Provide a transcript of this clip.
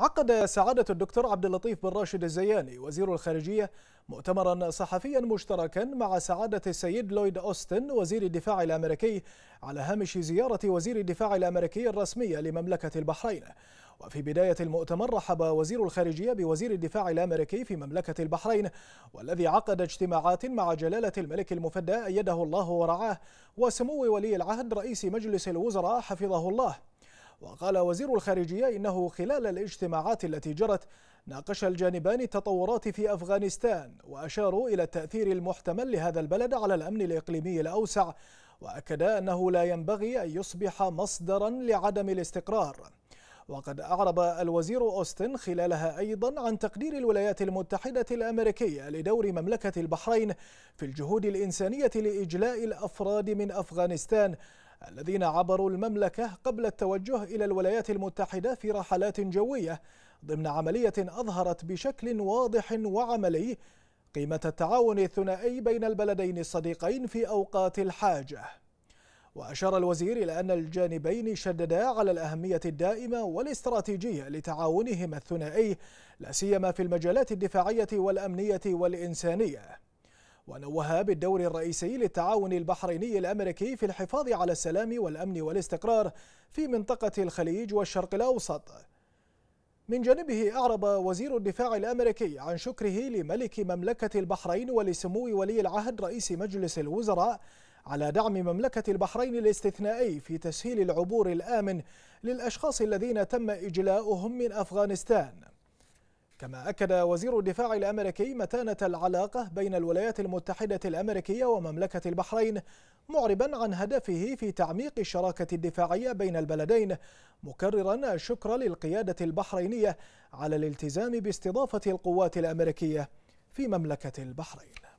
عقد سعادة الدكتور عبد اللطيف بن راشد الزياني وزير الخارجية مؤتمرا صحفيا مشتركا مع سعادة السيد لويد أوستن وزير الدفاع الأمريكي على هامش زيارة وزير الدفاع الأمريكي الرسمية لمملكة البحرين وفي بداية المؤتمر رحب وزير الخارجية بوزير الدفاع الأمريكي في مملكة البحرين والذي عقد اجتماعات مع جلالة الملك المفدى أيده الله ورعاه وسمو ولي العهد رئيس مجلس الوزراء حفظه الله وقال وزير الخارجية إنه خلال الاجتماعات التي جرت ناقش الجانبان التطورات في أفغانستان وأشاروا إلى التأثير المحتمل لهذا البلد على الأمن الإقليمي الأوسع وأكد أنه لا ينبغي أن يصبح مصدرا لعدم الاستقرار وقد أعرب الوزير أوستن خلالها أيضا عن تقدير الولايات المتحدة الأمريكية لدور مملكة البحرين في الجهود الإنسانية لإجلاء الأفراد من أفغانستان الذين عبروا المملكة قبل التوجه إلى الولايات المتحدة في رحلات جوية ضمن عملية أظهرت بشكل واضح وعملي قيمة التعاون الثنائي بين البلدين الصديقين في أوقات الحاجة وأشار الوزير إلى أن الجانبين شددا على الأهمية الدائمة والاستراتيجية لتعاونهما الثنائي لا سيما في المجالات الدفاعية والأمنية والإنسانية ونوه بالدور الرئيسي للتعاون البحريني الأمريكي في الحفاظ على السلام والأمن والاستقرار في منطقة الخليج والشرق الأوسط من جانبه أعرب وزير الدفاع الأمريكي عن شكره لملك مملكة البحرين ولسمو ولي العهد رئيس مجلس الوزراء على دعم مملكة البحرين الاستثنائي في تسهيل العبور الآمن للأشخاص الذين تم إجلاؤهم من أفغانستان كما أكد وزير الدفاع الأمريكي متانة العلاقة بين الولايات المتحدة الأمريكية ومملكة البحرين معربا عن هدفه في تعميق الشراكة الدفاعية بين البلدين مكررا الشكر للقيادة البحرينية على الالتزام باستضافة القوات الأمريكية في مملكة البحرين